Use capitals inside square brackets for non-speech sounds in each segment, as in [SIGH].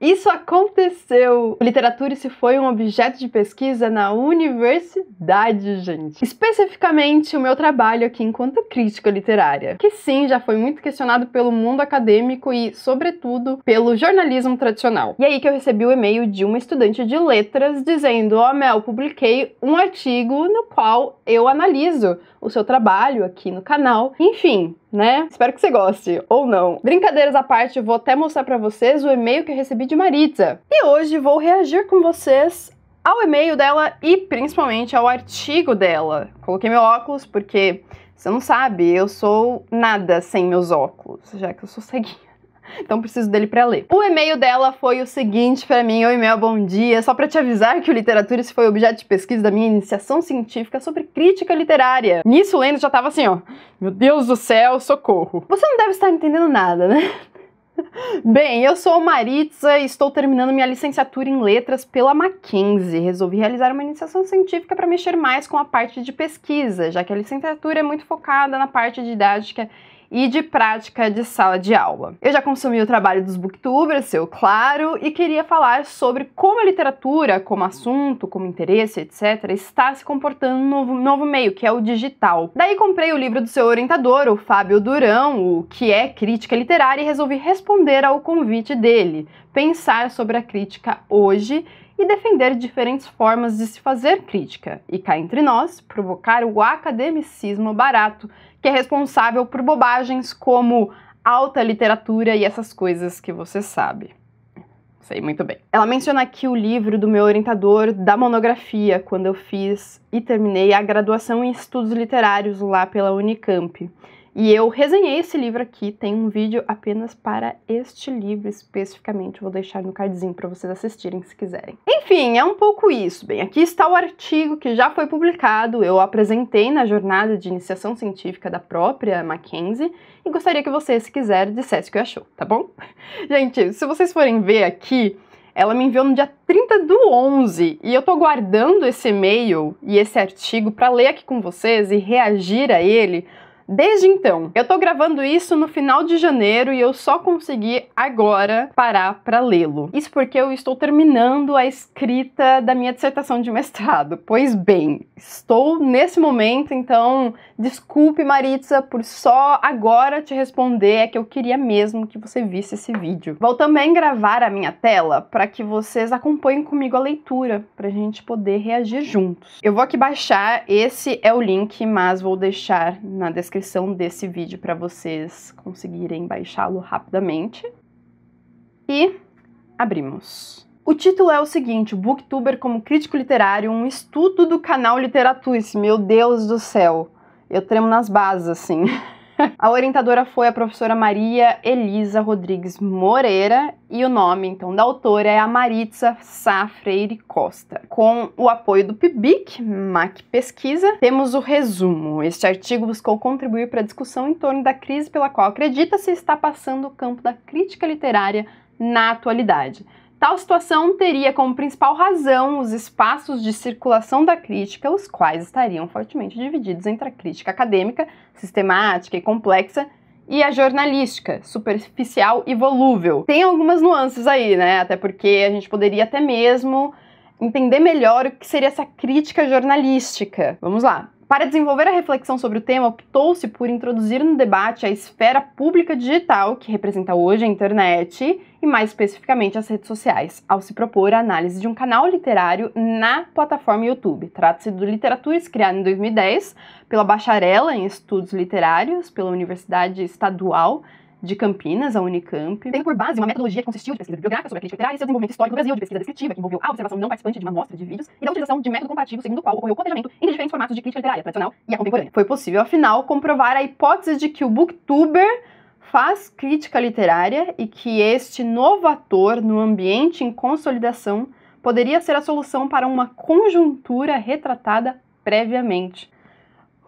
Isso aconteceu! Literatura se foi um objeto de pesquisa na universidade, gente. Especificamente o meu trabalho aqui enquanto crítica literária, que sim, já foi muito questionado pelo mundo acadêmico e, sobretudo, pelo jornalismo tradicional. E aí que eu recebi o e-mail de uma estudante de letras dizendo: Ó, oh, Mel, publiquei um artigo no qual eu analiso o seu trabalho aqui no canal. Enfim, né? Espero que você goste, ou não. Brincadeiras à parte, vou até mostrar para vocês o e-mail que eu recebi de Marita. E hoje vou reagir com vocês ao e-mail dela e principalmente ao artigo dela. Coloquei meu óculos porque você não sabe, eu sou nada sem meus óculos, já que eu sou ceguinha então preciso dele para ler. O e-mail dela foi o seguinte para mim: Oi, Mel, bom dia. Só para te avisar que o Literatura foi objeto de pesquisa da minha iniciação científica sobre crítica literária. Nisso, lendo já tava assim, ó: Meu Deus do céu, socorro. Você não deve estar entendendo nada, né? [LAUGHS] Bem, eu sou Maritza e estou terminando minha licenciatura em letras pela Mackenzie. Resolvi realizar uma iniciação científica para mexer mais com a parte de pesquisa, já que a licenciatura é muito focada na parte didática e de prática de sala de aula. Eu já consumi o trabalho dos booktubers, seu claro, e queria falar sobre como a literatura, como assunto, como interesse, etc., está se comportando no novo, novo meio, que é o digital. Daí comprei o livro do seu orientador, o Fábio Durão, o que é crítica literária, e resolvi responder ao convite dele, pensar sobre a crítica hoje e defender diferentes formas de se fazer crítica. E cá entre nós, provocar o academicismo barato que é responsável por bobagens como alta literatura e essas coisas que você sabe. Sei muito bem. Ela menciona aqui o livro do meu orientador da monografia, quando eu fiz e terminei a graduação em estudos literários lá pela Unicamp. E eu resenhei esse livro aqui, tem um vídeo apenas para este livro especificamente, vou deixar no cardzinho para vocês assistirem se quiserem. Enfim, é um pouco isso. Bem, aqui está o artigo que já foi publicado, eu apresentei na jornada de iniciação científica da própria Mackenzie e gostaria que você, se quiser, dissesse o que achou, tá bom? [LAUGHS] Gente, se vocês forem ver aqui, ela me enviou no dia 30 do 11 e eu tô guardando esse e-mail e esse artigo para ler aqui com vocês e reagir a ele Desde então, eu tô gravando isso no final de janeiro e eu só consegui agora parar para lê-lo. Isso porque eu estou terminando a escrita da minha dissertação de mestrado. Pois bem, estou nesse momento, então desculpe Maritza por só agora te responder, é que eu queria mesmo que você visse esse vídeo. Vou também gravar a minha tela para que vocês acompanhem comigo a leitura, para a gente poder reagir juntos. Eu vou aqui baixar, esse é o link, mas vou deixar na descrição descrição desse vídeo para vocês conseguirem baixá-lo rapidamente. E abrimos. O título é o seguinte: Booktuber como crítico literário, um estudo do canal Literatus. Meu Deus do céu, eu tremo nas bases assim. [LAUGHS] [LAUGHS] a orientadora foi a professora Maria Elisa Rodrigues Moreira e o nome então da autora é a Maritza Sá Freire Costa. Com o apoio do PIBIC, MAC Pesquisa, temos o resumo. Este artigo buscou contribuir para a discussão em torno da crise pela qual acredita-se está passando o campo da crítica literária na atualidade Tal situação teria como principal razão os espaços de circulação da crítica, os quais estariam fortemente divididos entre a crítica acadêmica, sistemática e complexa, e a jornalística, superficial e volúvel. Tem algumas nuances aí, né? Até porque a gente poderia até mesmo entender melhor o que seria essa crítica jornalística. Vamos lá. Para desenvolver a reflexão sobre o tema, optou-se por introduzir no debate a esfera pública digital, que representa hoje a internet, e mais especificamente as redes sociais, ao se propor a análise de um canal literário na plataforma YouTube. Trata-se do Literaturas, criado em 2010 pela bacharela em estudos literários pela Universidade Estadual de Campinas, a Unicamp, tendo por base uma metodologia que consistiu de pesquisa bibliográfica sobre a crítica literária e seu desenvolvimento histórico no Brasil, de pesquisa descritiva, que envolveu a observação não participante de uma amostra de vídeos e da utilização de método comparativo, segundo o qual ocorreu o planejamento entre diferentes formatos de crítica literária, tradicional e a contemporânea. Foi possível, afinal, comprovar a hipótese de que o booktuber faz crítica literária e que este novo ator no ambiente em consolidação poderia ser a solução para uma conjuntura retratada previamente.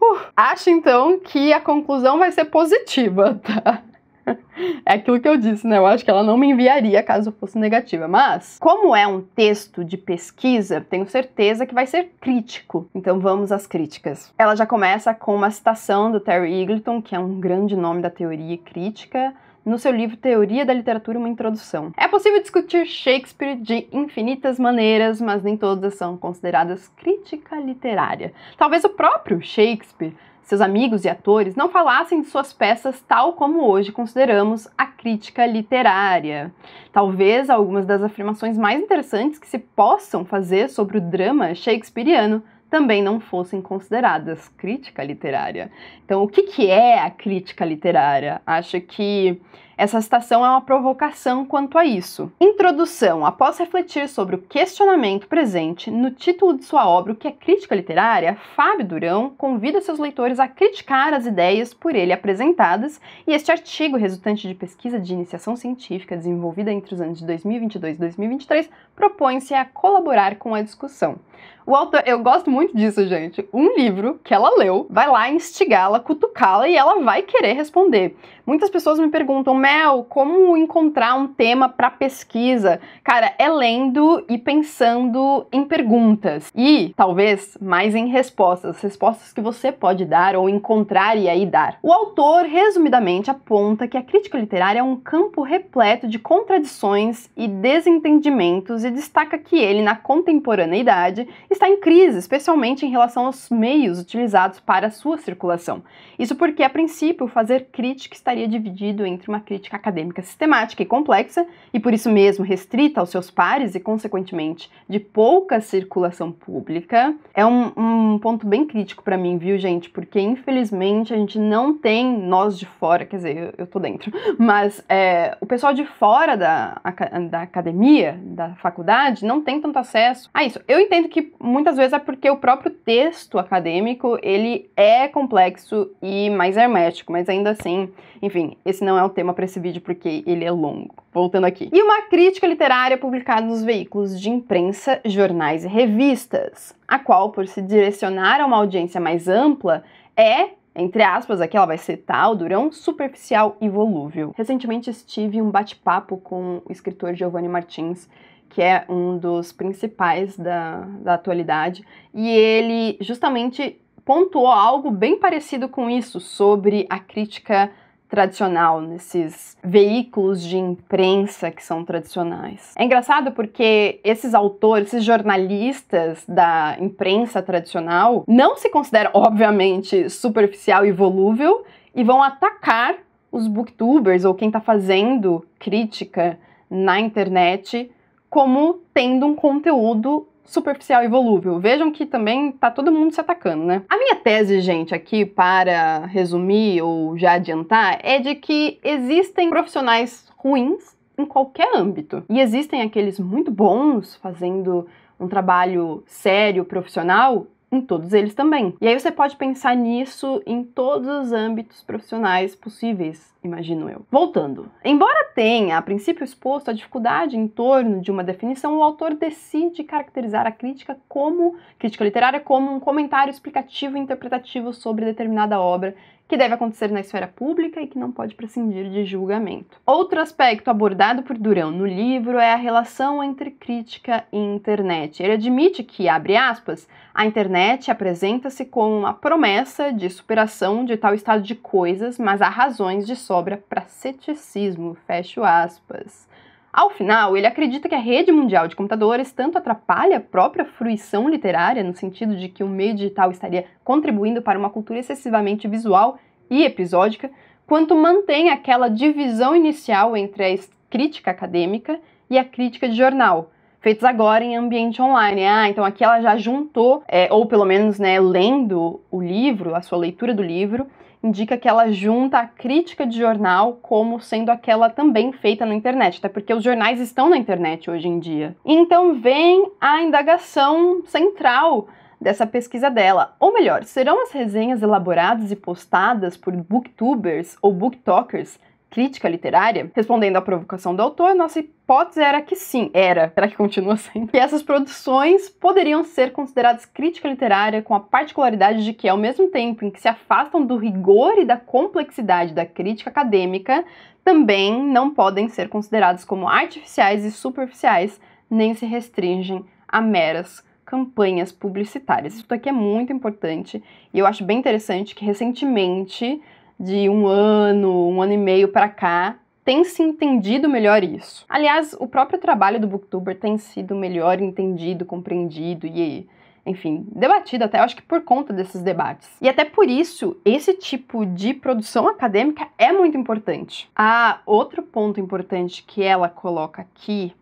Uh, acho então que a conclusão vai ser positiva, tá? [LAUGHS] é aquilo que eu disse, né? Eu acho que ela não me enviaria caso fosse negativa. Mas, como é um texto de pesquisa, tenho certeza que vai ser crítico. Então vamos às críticas. Ela já começa com uma citação do Terry Eagleton, que é um grande nome da teoria crítica no seu livro Teoria da Literatura uma Introdução. É possível discutir Shakespeare de infinitas maneiras, mas nem todas são consideradas crítica literária. Talvez o próprio Shakespeare seus amigos e atores não falassem de suas peças tal como hoje consideramos a crítica literária. Talvez algumas das afirmações mais interessantes que se possam fazer sobre o drama shakespeariano também não fossem consideradas crítica literária. Então, o que, que é a crítica literária? Acho que essa citação é uma provocação quanto a isso. Introdução: após refletir sobre o questionamento presente no título de sua obra, o que é crítica literária, Fábio Durão convida seus leitores a criticar as ideias por ele apresentadas, e este artigo, resultante de pesquisa de iniciação científica desenvolvida entre os anos de 2022 e 2023, propõe-se a colaborar com a discussão. O autor, eu gosto muito disso, gente. Um livro que ela leu vai lá instigá-la, cutucá-la e ela vai querer responder. Muitas pessoas me perguntam, Mel, como encontrar um tema para pesquisa? Cara, é lendo e pensando em perguntas e talvez mais em respostas, respostas que você pode dar ou encontrar e aí dar. O autor, resumidamente, aponta que a crítica literária é um campo repleto de contradições e desentendimentos e destaca que ele, na contemporaneidade, está em crise, especialmente em relação aos meios utilizados para sua circulação. Isso porque, a princípio, fazer crítica está estaria dividido entre uma crítica acadêmica sistemática e complexa, e por isso mesmo restrita aos seus pares e, consequentemente, de pouca circulação pública. É um, um ponto bem crítico para mim, viu, gente? Porque, infelizmente, a gente não tem nós de fora, quer dizer, eu, eu tô dentro, [LAUGHS] mas é, o pessoal de fora da, da academia, da faculdade, não tem tanto acesso a isso. Eu entendo que muitas vezes é porque o próprio texto acadêmico ele é complexo e mais hermético, mas ainda assim enfim, esse não é o tema para esse vídeo porque ele é longo. Voltando aqui. E uma crítica literária publicada nos veículos de imprensa, jornais e revistas, a qual, por se direcionar a uma audiência mais ampla, é entre aspas, aqui ela vai ser tal Durão, superficial e volúvel. Recentemente estive um bate-papo com o escritor Giovanni Martins, que é um dos principais da, da atualidade, e ele justamente pontuou algo bem parecido com isso sobre a crítica tradicional, nesses veículos de imprensa que são tradicionais. É engraçado porque esses autores, esses jornalistas da imprensa tradicional, não se consideram, obviamente, superficial e volúvel e vão atacar os booktubers ou quem está fazendo crítica na internet como tendo um conteúdo superficial e volúvel. Vejam que também tá todo mundo se atacando, né? A minha tese, gente, aqui para resumir ou já adiantar, é de que existem profissionais ruins em qualquer âmbito. E existem aqueles muito bons fazendo um trabalho sério, profissional, em todos eles também. E aí você pode pensar nisso em todos os âmbitos profissionais possíveis imagino eu. Voltando. Embora tenha a princípio exposto a dificuldade em torno de uma definição, o autor decide caracterizar a crítica como crítica literária como um comentário explicativo e interpretativo sobre determinada obra que deve acontecer na esfera pública e que não pode prescindir de julgamento. Outro aspecto abordado por Durão no livro é a relação entre crítica e internet. Ele admite que, abre aspas, a internet apresenta-se como uma promessa de superação de tal estado de coisas, mas há razões de só sobra para ceticismo, fecho aspas. Ao final, ele acredita que a rede mundial de computadores tanto atrapalha a própria fruição literária, no sentido de que o meio digital estaria contribuindo para uma cultura excessivamente visual e episódica, quanto mantém aquela divisão inicial entre a crítica acadêmica e a crítica de jornal, feitos agora em ambiente online. Ah, então aqui ela já juntou, é, ou pelo menos né, lendo o livro, a sua leitura do livro, indica que ela junta a crítica de jornal como sendo aquela também feita na internet, até porque os jornais estão na internet hoje em dia. Então vem a indagação central dessa pesquisa dela. Ou melhor, serão as resenhas elaboradas e postadas por booktubers ou booktalkers crítica literária, respondendo à provocação do autor, nossa hipótese era que sim, era, será que continua sendo? Que essas produções poderiam ser consideradas crítica literária com a particularidade de que, ao mesmo tempo em que se afastam do rigor e da complexidade da crítica acadêmica, também não podem ser consideradas como artificiais e superficiais, nem se restringem a meras campanhas publicitárias. Isso aqui é muito importante e eu acho bem interessante que recentemente de um ano, um ano e meio para cá, tem se entendido melhor isso. Aliás, o próprio trabalho do booktuber tem sido melhor entendido, compreendido e enfim, debatido até, acho que por conta desses debates. E até por isso, esse tipo de produção acadêmica é muito importante. Ah, outro ponto importante que ela coloca aqui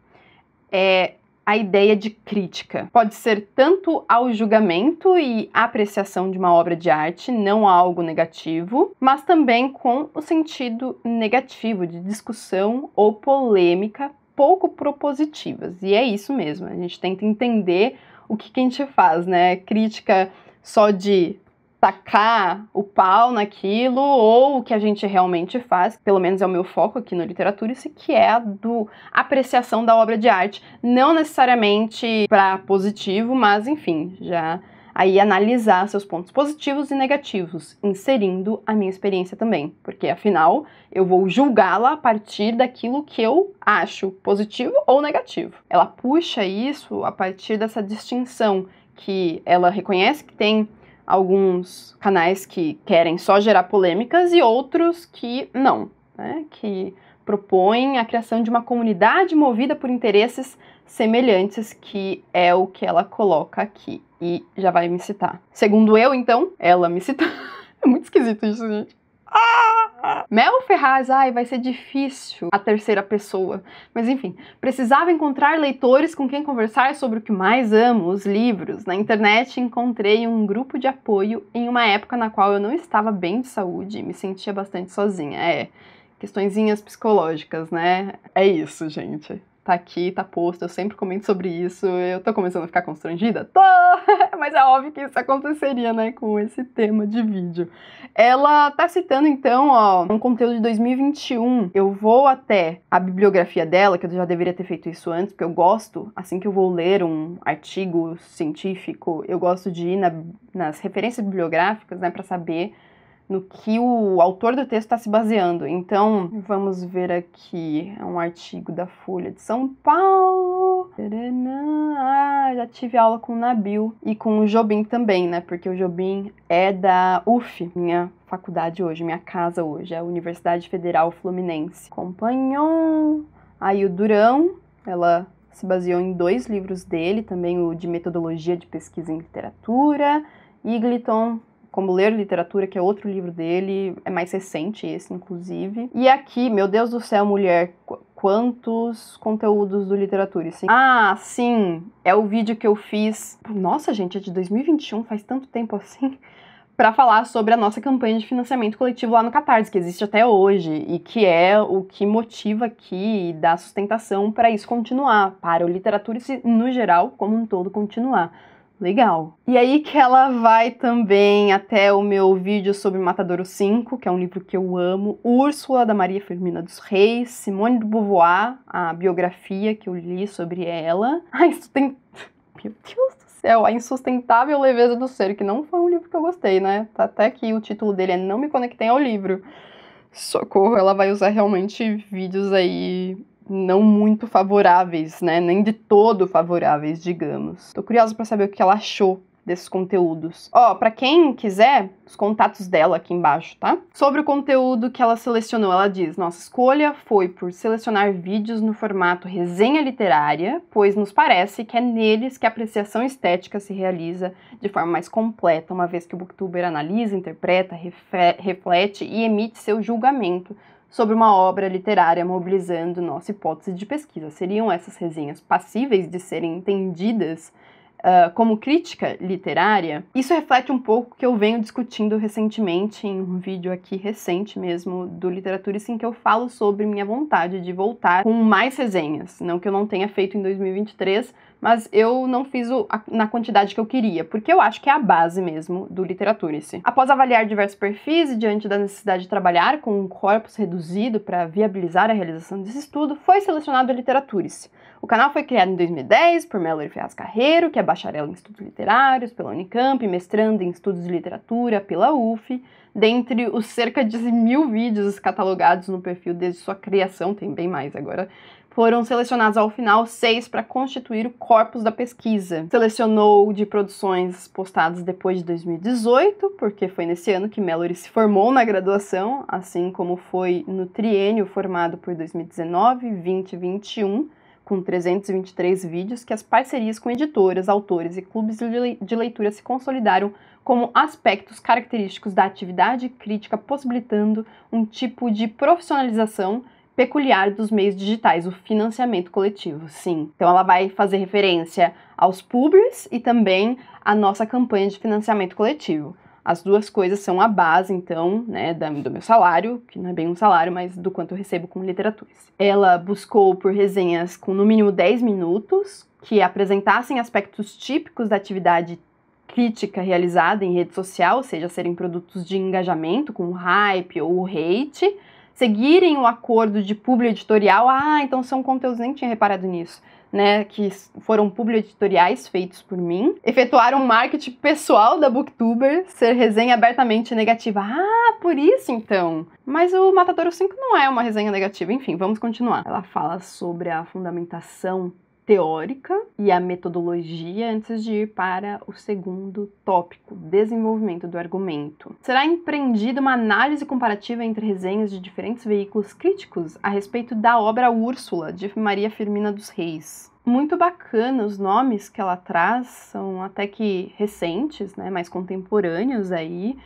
é a ideia de crítica. Pode ser tanto ao julgamento e apreciação de uma obra de arte, não algo negativo, mas também com o sentido negativo de discussão ou polêmica pouco propositivas. E é isso mesmo, a gente tenta entender o que, que a gente faz, né? Crítica só de tacar o pau naquilo, ou o que a gente realmente faz, pelo menos é o meu foco aqui no literatura, isso que é a do apreciação da obra de arte, não necessariamente para positivo, mas enfim, já aí analisar seus pontos positivos e negativos, inserindo a minha experiência também, porque afinal eu vou julgá-la a partir daquilo que eu acho positivo ou negativo. Ela puxa isso a partir dessa distinção que ela reconhece que tem alguns canais que querem só gerar polêmicas e outros que não, né? que propõem a criação de uma comunidade movida por interesses semelhantes, que é o que ela coloca aqui. E já vai me citar. Segundo eu, então, ela me cita. [LAUGHS] é muito esquisito isso, gente. Ah! Mel Ferraz, ai, vai ser difícil a terceira pessoa. Mas enfim, precisava encontrar leitores com quem conversar sobre o que mais amo, os livros. Na internet encontrei um grupo de apoio em uma época na qual eu não estava bem de saúde e me sentia bastante sozinha. É, questõezinhas psicológicas, né? É isso, gente tá aqui, tá posto, eu sempre comento sobre isso, eu tô começando a ficar constrangida? Tô! [LAUGHS] Mas é óbvio que isso aconteceria, né, com esse tema de vídeo. Ela tá citando, então, ó, um conteúdo de 2021. Eu vou até a bibliografia dela, que eu já deveria ter feito isso antes, porque eu gosto, assim que eu vou ler um artigo científico, eu gosto de ir na, nas referências bibliográficas, né, para saber no que o autor do texto está se baseando. Então, vamos ver aqui. É um artigo da Folha de São Paulo. Ah, já tive aula com o Nabil e com o Jobim também, né? Porque o Jobim é da UF, minha faculdade hoje, minha casa hoje, é a Universidade Federal Fluminense. Acompanhou. Aí o Durão, ela se baseou em dois livros dele, também o de metodologia de pesquisa em literatura, e Gliton como Ler Literatura, que é outro livro dele, é mais recente esse, inclusive. E aqui, meu Deus do céu, mulher, quantos conteúdos do literatura, sim Ah, sim, é o vídeo que eu fiz. Nossa, gente, é de 2021, faz tanto tempo assim. [LAUGHS] Para falar sobre a nossa campanha de financiamento coletivo lá no Catarse, que existe até hoje e que é o que motiva aqui e dá sustentação para isso continuar, para o literatura no geral como um todo continuar legal. E aí que ela vai também até o meu vídeo sobre Matadouro 5, que é um livro que eu amo, Úrsula, da Maria Firmina dos Reis, Simone de Beauvoir, a biografia que eu li sobre ela. A [LAUGHS] isso tem... Meu Deus do céu, A Insustentável Leveza do Ser, que não foi um livro que eu gostei, né? Tá até que o título dele é Não Me Conectem ao Livro. Socorro, ela vai usar realmente vídeos aí não muito favoráveis, né? Nem de todo favoráveis, digamos. Tô curiosa para saber o que ela achou desses conteúdos. Ó, oh, para quem quiser, os contatos dela aqui embaixo, tá? Sobre o conteúdo que ela selecionou, ela diz: "Nossa escolha foi por selecionar vídeos no formato resenha literária, pois nos parece que é neles que a apreciação estética se realiza de forma mais completa, uma vez que o booktuber analisa, interpreta, reflete e emite seu julgamento sobre uma obra literária mobilizando nossa hipótese de pesquisa. Seriam essas resenhas passíveis de serem entendidas Uh, como crítica literária, isso reflete um pouco que eu venho discutindo recentemente em um vídeo aqui recente mesmo do Literatura em que eu falo sobre minha vontade de voltar com mais resenhas, não que eu não tenha feito em 2023, mas eu não fiz o, a, na quantidade que eu queria, porque eu acho que é a base mesmo do Literatura-se. Após avaliar diversos perfis e diante da necessidade de trabalhar com um corpus reduzido para viabilizar a realização desse estudo, foi selecionado o Literatura-se. O canal foi criado em 2010 por Melody Ferraz Carreiro, que é bacharel em estudos literários pela Unicamp, mestrando em estudos de literatura pela UF. Dentre os cerca de mil vídeos catalogados no perfil desde sua criação, tem bem mais agora, foram selecionados ao final seis para constituir o corpus da pesquisa. Selecionou de produções postadas depois de 2018, porque foi nesse ano que Mallory se formou na graduação, assim como foi no triênio formado por 2019, 20 e 21 com 323 vídeos que as parcerias com editoras, autores e clubes de leitura se consolidaram como aspectos característicos da atividade crítica, possibilitando um tipo de profissionalização peculiar dos meios digitais, o financiamento coletivo, sim. Então ela vai fazer referência aos pubs e também à nossa campanha de financiamento coletivo. As duas coisas são a base, então, né, do meu salário, que não é bem um salário, mas do quanto eu recebo com literaturas. Ela buscou por resenhas com no mínimo 10 minutos, que apresentassem aspectos típicos da atividade crítica realizada em rede social, ou seja, serem produtos de engajamento com hype ou hate, seguirem o acordo de público editorial, ah, então são conteúdos, nem tinha reparado nisso. Né, que foram editoriais feitos por mim, efetuaram um marketing pessoal da Booktuber, ser resenha abertamente negativa. Ah, por isso então. Mas o Matador 5 não é uma resenha negativa. Enfim, vamos continuar. Ela fala sobre a fundamentação teórica e a metodologia antes de ir para o segundo tópico, desenvolvimento do argumento. Será empreendida uma análise comparativa entre resenhas de diferentes veículos críticos a respeito da obra Úrsula, de Maria Firmina dos Reis. Muito bacana os nomes que ela traz, são até que recentes, né, mais contemporâneos aí,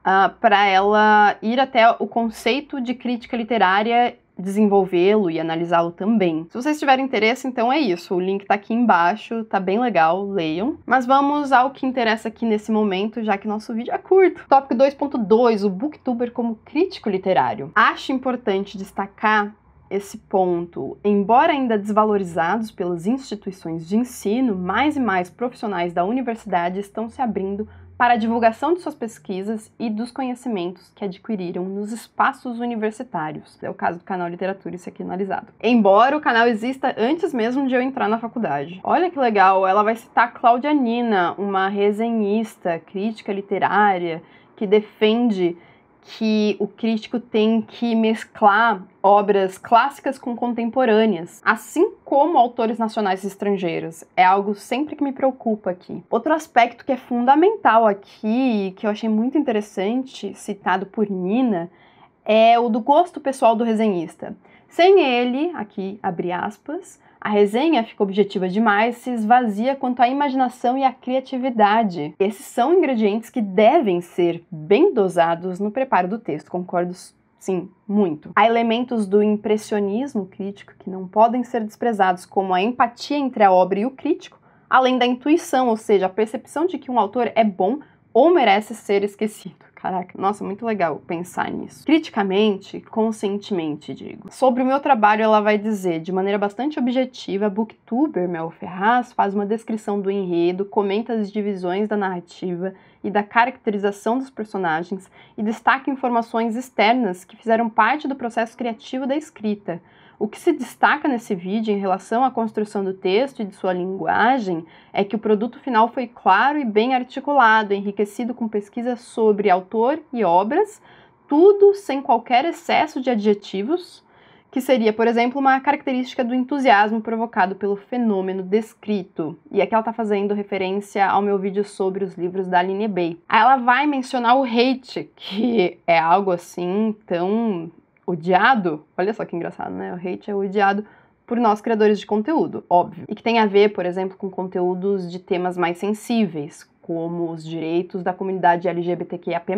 uh, ah, para ela ir até o conceito de crítica literária desenvolvê-lo e analisá-lo também. Se vocês tiverem interesse, então é isso. O link tá aqui embaixo, tá bem legal, leiam. Mas vamos ao que interessa aqui nesse momento, já que nosso vídeo é curto. Tópico 2.2, o booktuber como crítico literário. Acho importante destacar esse ponto, embora ainda desvalorizados pelas instituições de ensino, mais e mais profissionais da universidade estão se abrindo para a divulgação de suas pesquisas e dos conhecimentos que adquiriram nos espaços universitários. É o caso do canal Literatura e analisado. Embora o canal exista antes mesmo de eu entrar na faculdade. Olha que legal, ela vai citar Cláudia Nina, uma resenhista, crítica literária, que defende que o crítico tem que mesclar obras clássicas com contemporâneas, assim como autores nacionais e estrangeiros. É algo sempre que me preocupa aqui. Outro aspecto que é fundamental aqui, que eu achei muito interessante, citado por Nina, é o do gosto pessoal do resenhista. Sem ele, aqui abre aspas, a resenha fica objetiva demais, se esvazia quanto à imaginação e à criatividade. Esses são ingredientes que devem ser bem dosados no preparo do texto, concordo Sim, muito. Há elementos do impressionismo crítico que não podem ser desprezados, como a empatia entre a obra e o crítico, além da intuição, ou seja, a percepção de que um autor é bom ou merece ser esquecido. Caraca, nossa, muito legal pensar nisso. Criticamente, conscientemente, digo. Sobre o meu trabalho, ela vai dizer, de maneira bastante objetiva, a booktuber Mel Ferraz faz uma descrição do enredo, comenta as divisões da narrativa e da caracterização dos personagens e destaca informações externas que fizeram parte do processo criativo da escrita, o que se destaca nesse vídeo em relação à construção do texto e de sua linguagem é que o produto final foi claro e bem articulado, enriquecido com pesquisas sobre autor e obras, tudo sem qualquer excesso de adjetivos, que seria, por exemplo, uma característica do entusiasmo provocado pelo fenômeno descrito. E aqui ela está fazendo referência ao meu vídeo sobre os livros da Aline Bay. Ela vai mencionar o hate, que é algo assim tão odiado, olha só que engraçado, né? O hate é odiado por nós criadores de conteúdo, óbvio. E que tem a ver, por exemplo, com conteúdos de temas mais sensíveis, como os direitos da comunidade LGBTQIAP+.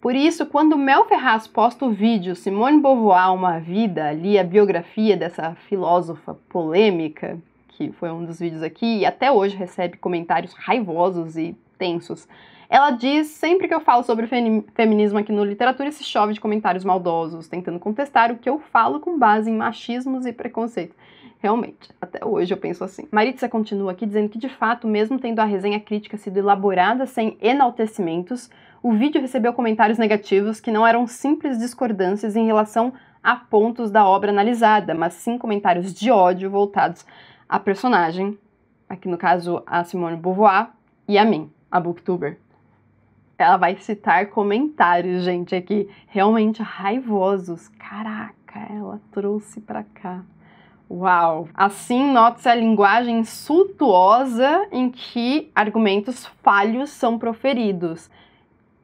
Por isso, quando Mel Ferraz posta o vídeo Simone Beauvoir, Uma Vida, li a biografia dessa filósofa polêmica, que foi um dos vídeos aqui, e até hoje recebe comentários raivosos e tensos, ela diz: sempre que eu falo sobre feminismo aqui no Literatura, se chove de comentários maldosos, tentando contestar o que eu falo com base em machismos e preconceitos. Realmente, até hoje eu penso assim. Maritza continua aqui dizendo que, de fato, mesmo tendo a resenha crítica sido elaborada sem enaltecimentos, o vídeo recebeu comentários negativos que não eram simples discordâncias em relação a pontos da obra analisada, mas sim comentários de ódio voltados à personagem, aqui no caso a Simone Beauvoir, e a mim, a booktuber. Ela vai citar comentários, gente, aqui realmente raivosos. Caraca, ela trouxe para cá. Uau! Assim, nota-se a linguagem insultuosa em que argumentos falhos são proferidos.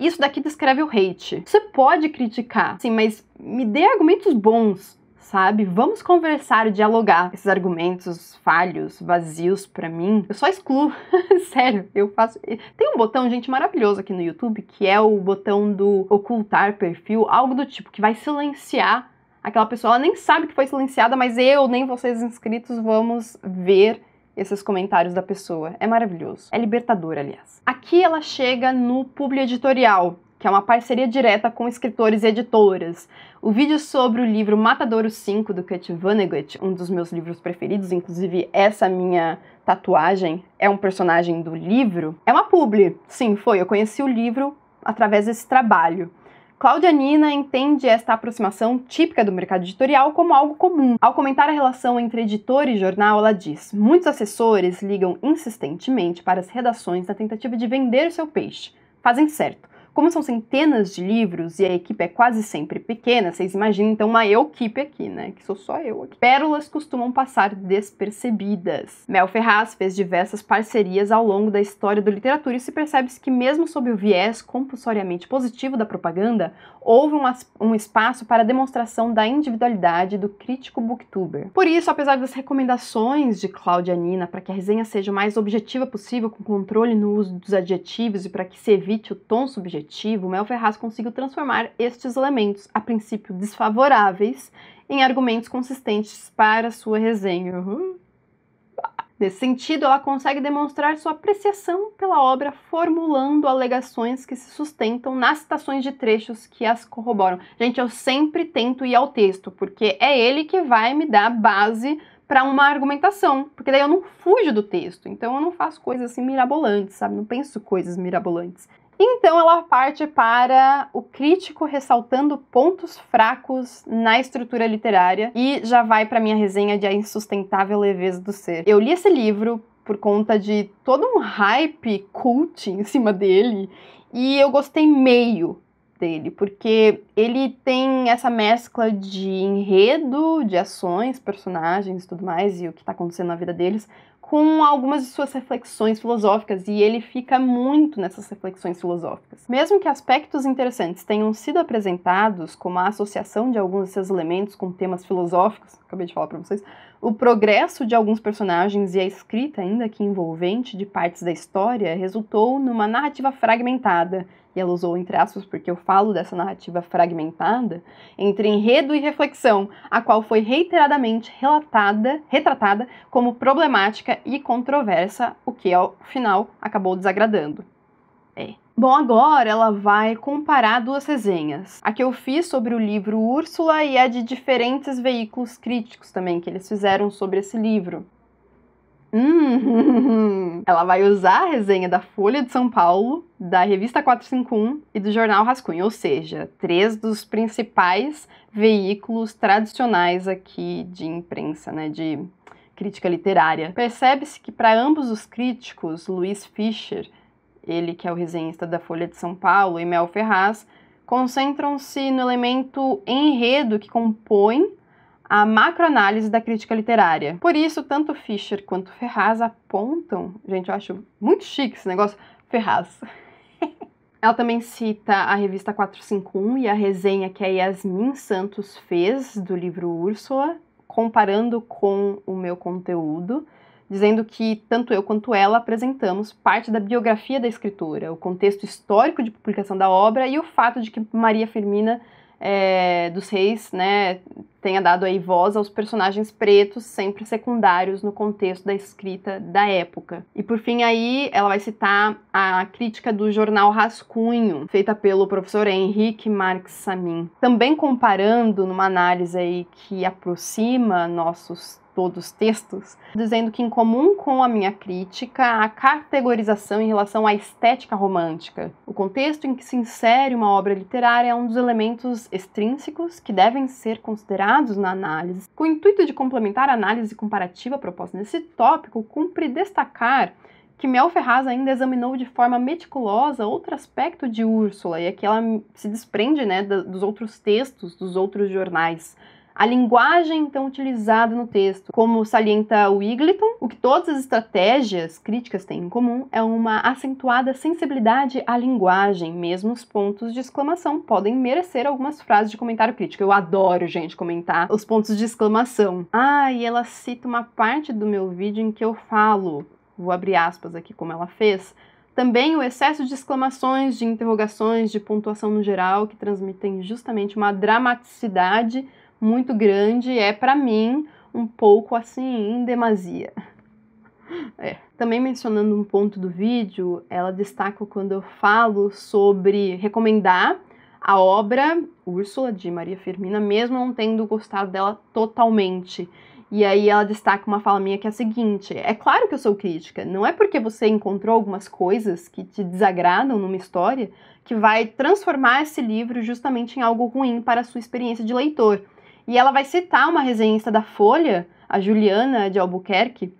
Isso daqui descreve o hate. Você pode criticar, sim, mas me dê argumentos bons sabe? Vamos conversar e dialogar. Esses argumentos falhos, vazios para mim, eu só excluo. [LAUGHS] Sério, eu faço. Tem um botão, gente, maravilhoso aqui no YouTube, que é o botão do ocultar perfil, algo do tipo, que vai silenciar aquela pessoa. Ela nem sabe que foi silenciada, mas eu, nem vocês inscritos, vamos ver esses comentários da pessoa. É maravilhoso. É libertador, aliás. Aqui ela chega no publi editorial, que é uma parceria direta com escritores e editoras. O vídeo sobre o livro Matadouro 5 do Kurt Vonnegut, um dos meus livros preferidos, inclusive essa minha tatuagem é um personagem do livro, é uma publi. Sim, foi, eu conheci o livro através desse trabalho. Cláudia Nina entende esta aproximação típica do mercado editorial como algo comum. Ao comentar a relação entre editor e jornal, ela diz: muitos assessores ligam insistentemente para as redações na tentativa de vender seu peixe. Fazem certo. Como são centenas de livros e a equipe é quase sempre pequena, vocês imaginam então uma eu-equipe aqui, né? Que sou só eu aqui. Pérolas costumam passar despercebidas. Mel Ferraz fez diversas parcerias ao longo da história da literatura e se percebe que, mesmo sob o viés compulsoriamente positivo da propaganda, houve um, um espaço para a demonstração da individualidade do crítico booktuber. Por isso, apesar das recomendações de Cláudia Nina para que a resenha seja o mais objetiva possível, com controle no uso dos adjetivos e para que se evite o tom subjetivo, objetivo, Mel Ferraz conseguiu transformar estes elementos, a princípio desfavoráveis, em argumentos consistentes para sua resenha. Uhum. Nesse sentido, ela consegue demonstrar sua apreciação pela obra formulando alegações que se sustentam nas citações de trechos que as corroboram. Gente, eu sempre tento ir ao texto, porque é ele que vai me dar base para uma argumentação, porque daí eu não fujo do texto, então eu não faço coisas assim mirabolantes, sabe? Não penso coisas mirabolantes. Então ela parte para o crítico ressaltando pontos fracos na estrutura literária e já vai para minha resenha de A Insustentável Leveza do Ser. Eu li esse livro por conta de todo um hype cult em cima dele e eu gostei meio dele, porque ele tem essa mescla de enredo, de ações, personagens e tudo mais, e o que está acontecendo na vida deles, com algumas de suas reflexões filosóficas e ele fica muito nessas reflexões filosóficas. Mesmo que aspectos interessantes tenham sido apresentados, como a associação de alguns desses elementos com temas filosóficos, acabei de falar para vocês, o progresso de alguns personagens e a escrita, ainda que envolvente, de partes da história resultou numa narrativa fragmentada, e ela usou entre aspas porque eu falo dessa narrativa fragmentada, entre enredo e reflexão, a qual foi reiteradamente relatada, retratada como problemática e controversa, o que ao final acabou desagradando. É. Bom, agora ela vai comparar duas resenhas. A que eu fiz sobre o livro Úrsula e a de diferentes veículos críticos também que eles fizeram sobre esse livro. Hum, [LAUGHS] ela vai usar a resenha da Folha de São Paulo, da revista 451 e do jornal Rascunho, ou seja, três dos principais veículos tradicionais aqui de imprensa, né, de crítica literária. Percebe-se que para ambos os críticos, Luiz Fischer ele que é o resenhista da Folha de São Paulo, e Mel Ferraz, concentram-se no elemento enredo que compõe a macroanálise da crítica literária. Por isso, tanto Fischer quanto Ferraz apontam. Gente, eu acho muito chique esse negócio. Ferraz. [LAUGHS] Ela também cita a revista 451 e a resenha que a Yasmin Santos fez do livro Úrsula, comparando com o meu conteúdo dizendo que tanto eu quanto ela apresentamos parte da biografia da escritora, o contexto histórico de publicação da obra e o fato de que Maria Firmina é, dos Reis né, tenha dado aí voz aos personagens pretos, sempre secundários no contexto da escrita da época. E por fim aí ela vai citar a crítica do jornal Rascunho, feita pelo professor Henrique Marx Samin. Também comparando numa análise aí que aproxima nossos todos textos, dizendo que, em comum com a minha crítica, a categorização em relação à estética romântica, o contexto em que se insere uma obra literária é um dos elementos extrínsecos que devem ser considerados na análise, com o intuito de complementar a análise comparativa proposta nesse tópico, cumpre destacar que Mel Ferraz ainda examinou de forma meticulosa outro aspecto de Úrsula, e aqui é ela se desprende né, dos outros textos, dos outros jornais. A linguagem, então, utilizada no texto, como salienta o Wigleton, o que todas as estratégias críticas têm em comum é uma acentuada sensibilidade à linguagem, mesmo os pontos de exclamação podem merecer algumas frases de comentário crítico. Eu adoro, gente, comentar os pontos de exclamação. Ah, e ela cita uma parte do meu vídeo em que eu falo, vou abrir aspas aqui como ela fez, também o excesso de exclamações, de interrogações, de pontuação no geral, que transmitem justamente uma dramaticidade muito grande é, para mim, um pouco assim, em demasia. É. Também mencionando um ponto do vídeo, ela destaca quando eu falo sobre recomendar a obra Úrsula de Maria Firmina, mesmo não tendo gostado dela totalmente. E aí ela destaca uma fala minha que é a seguinte: é claro que eu sou crítica, não é porque você encontrou algumas coisas que te desagradam numa história que vai transformar esse livro justamente em algo ruim para a sua experiência de leitor. E ela vai citar uma resenhista da Folha, a Juliana de Albuquerque,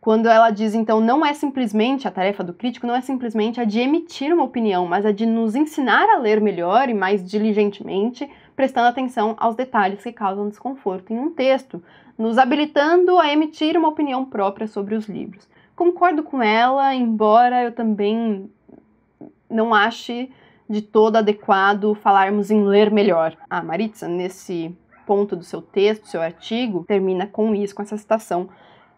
quando ela diz, então, não é simplesmente a tarefa do crítico, não é simplesmente a de emitir uma opinião, mas a de nos ensinar a ler melhor e mais diligentemente, prestando atenção aos detalhes que causam desconforto em um texto, nos habilitando a emitir uma opinião própria sobre os livros. Concordo com ela, embora eu também não ache de todo adequado falarmos em ler melhor. A Maritza, nesse ponto do seu texto, seu artigo, termina com isso, com essa citação.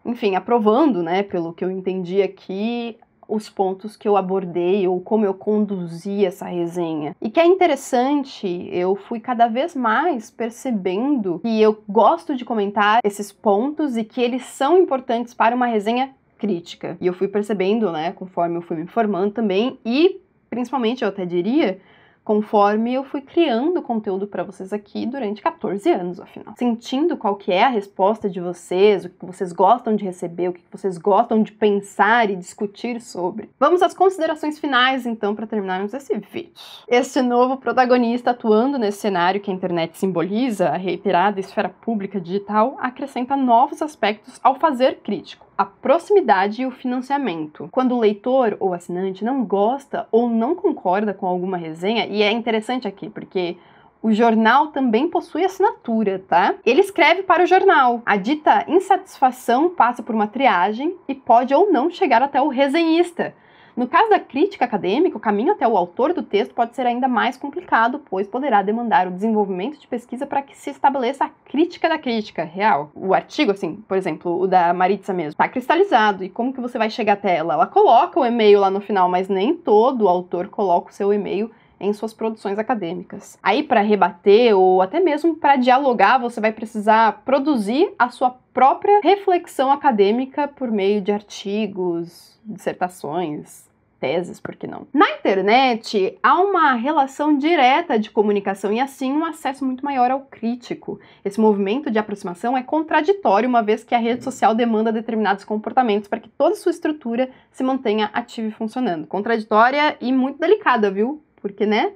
Enfim, aprovando, né, pelo que eu entendi aqui, os pontos que eu abordei ou como eu conduzi essa resenha. E que é interessante, eu fui cada vez mais percebendo que eu gosto de comentar esses pontos e que eles são importantes para uma resenha crítica. E eu fui percebendo, né, conforme eu fui me informando também e principalmente eu até diria conforme eu fui criando conteúdo para vocês aqui durante 14 anos, afinal. Sentindo qual que é a resposta de vocês, o que vocês gostam de receber, o que vocês gostam de pensar e discutir sobre. Vamos às considerações finais, então, para terminarmos esse vídeo. Este novo protagonista atuando nesse cenário que a internet simboliza, a reiterada esfera pública digital, acrescenta novos aspectos ao fazer crítico a proximidade e o financiamento. Quando o leitor ou assinante não gosta ou não concorda com alguma resenha, e é interessante aqui, porque o jornal também possui assinatura, tá? Ele escreve para o jornal. A dita insatisfação passa por uma triagem e pode ou não chegar até o resenhista. No caso da crítica acadêmica, o caminho até o autor do texto pode ser ainda mais complicado, pois poderá demandar o desenvolvimento de pesquisa para que se estabeleça a crítica da crítica real. O artigo, assim, por exemplo, o da Maritza mesmo, está cristalizado. E como que você vai chegar até ela? Ela coloca o e-mail lá no final, mas nem todo autor coloca o seu e-mail em suas produções acadêmicas. Aí, para rebater ou até mesmo para dialogar, você vai precisar produzir a sua própria reflexão acadêmica por meio de artigos, dissertações, teses, por que não? Na internet, há uma relação direta de comunicação e, assim, um acesso muito maior ao crítico. Esse movimento de aproximação é contraditório, uma vez que a rede social demanda determinados comportamentos para que toda sua estrutura se mantenha ativa e funcionando. Contraditória e muito delicada, viu? porque, né?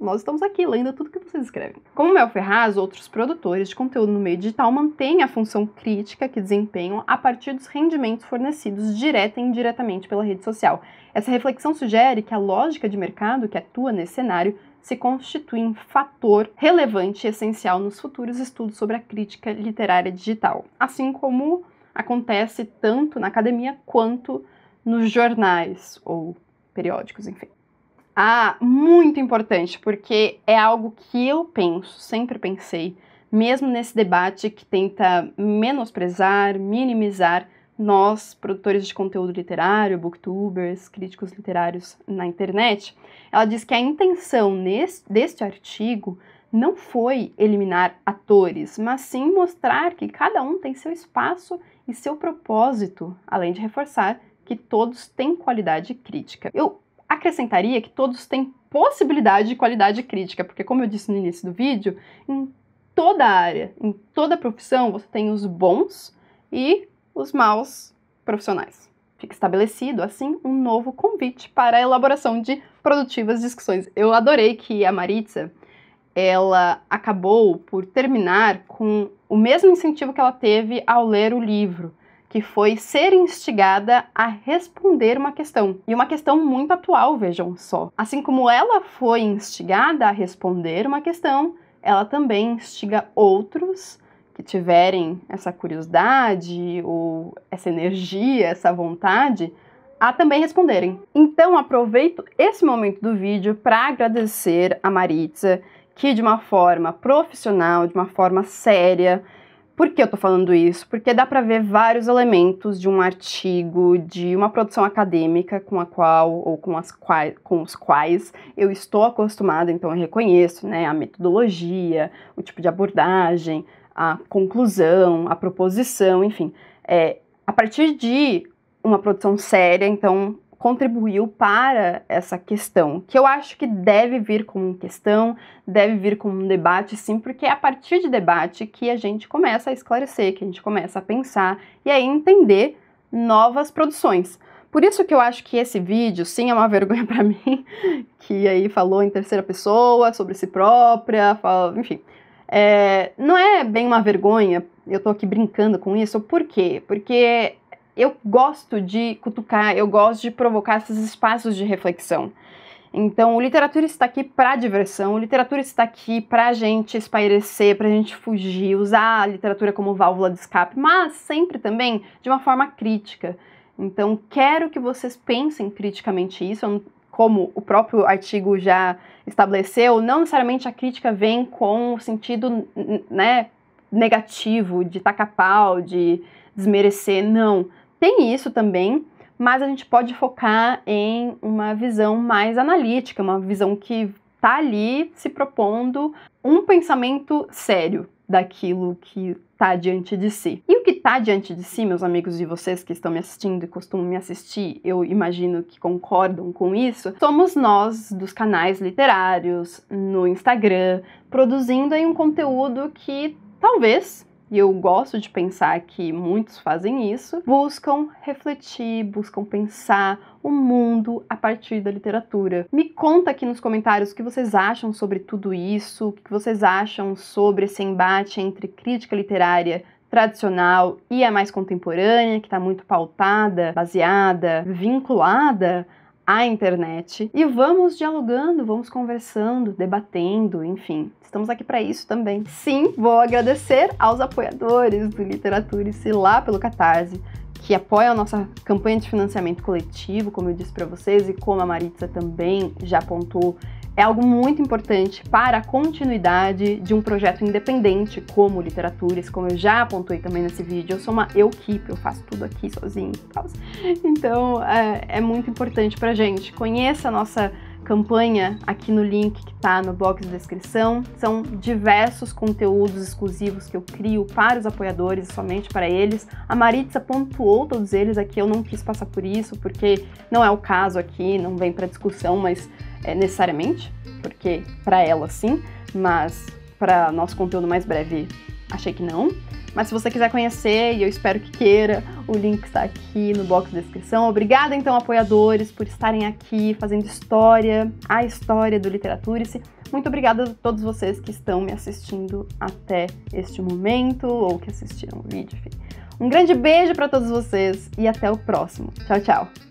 Nós estamos aqui lendo tudo que vocês escrevem. Como Mel Ferraz, outros produtores de conteúdo no meio digital mantêm a função crítica que desempenham a partir dos rendimentos fornecidos direta e indiretamente pela rede social. Essa reflexão sugere que a lógica de mercado que atua nesse cenário se constitui um fator relevante e essencial nos futuros estudos sobre a crítica literária digital, assim como acontece tanto na academia quanto nos jornais ou periódicos, enfim. Ah, muito importante, porque é algo que eu penso, sempre pensei, mesmo nesse debate que tenta menosprezar, minimizar nós, produtores de conteúdo literário, booktubers, críticos literários na internet. Ela diz que a intenção nesse, deste artigo não foi eliminar atores, mas sim mostrar que cada um tem seu espaço e seu propósito, além de reforçar que todos têm qualidade crítica. Eu acrescentaria que todos têm possibilidade de qualidade crítica, porque, como eu disse no início do vídeo, em toda área, em toda profissão, você tem os bons e os maus profissionais. Fica estabelecido, assim, um novo convite para a elaboração de produtivas discussões. Eu adorei que a Maritza ela acabou por terminar com o mesmo incentivo que ela teve ao ler o livro que foi ser instigada a responder uma questão. E uma questão muito atual, vejam só. Assim como ela foi instigada a responder uma questão, ela também instiga outros que tiverem essa curiosidade ou essa energia, essa vontade, a também responderem. Então aproveito esse momento do vídeo para agradecer a Maritza, que de uma forma profissional, de uma forma séria, por que eu estou falando isso? Porque dá para ver vários elementos de um artigo, de uma produção acadêmica com a qual ou com, as quais, com os quais eu estou acostumada, então eu reconheço né, a metodologia, o tipo de abordagem, a conclusão, a proposição, enfim. É, a partir de uma produção séria, então contribuiu para essa questão, que eu acho que deve vir como questão, deve vir como um debate, sim, porque é a partir de debate que a gente começa a esclarecer, que a gente começa a pensar e aí entender novas produções. Por isso que eu acho que esse vídeo, sim, é uma [LAUGHS] vergonha para mim, que aí falou em terceira pessoa, sobre si própria, fala, enfim. É, não é bem uma vergonha, eu tô aqui brincando com isso, por quê? Porque eu gosto de cutucar, eu gosto de provocar esses espaços de reflexão. Então, o literatura está aqui para diversão, o literatura está aqui para a gente espairecer, para a gente fugir, usar a literatura como válvula de escape, mas sempre também de uma forma crítica. Então, quero que vocês pensem criticamente isso, como o próprio artigo já estabeleceu, não necessariamente a crítica vem com o sentido né, negativo de tacar pau, de desmerecer, não. Tem isso também, mas a gente pode focar em uma visão mais analítica, uma visão que está ali se propondo um pensamento sério daquilo que está diante de si. E o que está diante de si, meus amigos e vocês que estão me assistindo e costumam me assistir, eu imagino que concordam com isso, somos nós dos canais literários, no Instagram, produzindo aí um conteúdo que talvez e eu gosto de pensar que muitos fazem isso, buscam refletir, buscam pensar o mundo a partir da literatura. Me conta aqui nos comentários o que vocês acham sobre tudo isso, o que vocês acham sobre esse embate entre crítica literária tradicional e a mais contemporânea, que está muito pautada, baseada, vinculada à internet e vamos dialogando, vamos conversando, debatendo, enfim. Estamos aqui para isso também. Sim, vou agradecer aos apoiadores do Literatura e lá pelo Catarse, que apoiam a nossa campanha de financiamento coletivo, como eu disse para vocês e como a Maritza também já apontou é algo muito importante para a continuidade de um projeto independente como Literaturas, como eu já apontei também nesse vídeo. Eu sou uma eu-keep, eu faço tudo aqui sozinho e tal. Então é, é, muito importante para gente. Conheça a nossa campanha aqui no link que está no box de descrição. São diversos conteúdos exclusivos que eu crio para os apoiadores, somente para eles. A Maritza pontuou todos eles aqui, eu não quis passar por isso, porque não é o caso aqui, não vem para discussão, mas é, necessariamente, porque para ela sim, mas para nosso conteúdo mais breve achei que não. Mas se você quiser conhecer, e eu espero que queira, o link está aqui no box da descrição. Obrigada, então, apoiadores, por estarem aqui fazendo história, a história do Literaturice. Muito obrigada a todos vocês que estão me assistindo até este momento, ou que assistiram o vídeo, enfim. Um grande beijo para todos vocês e até o próximo. Tchau, tchau!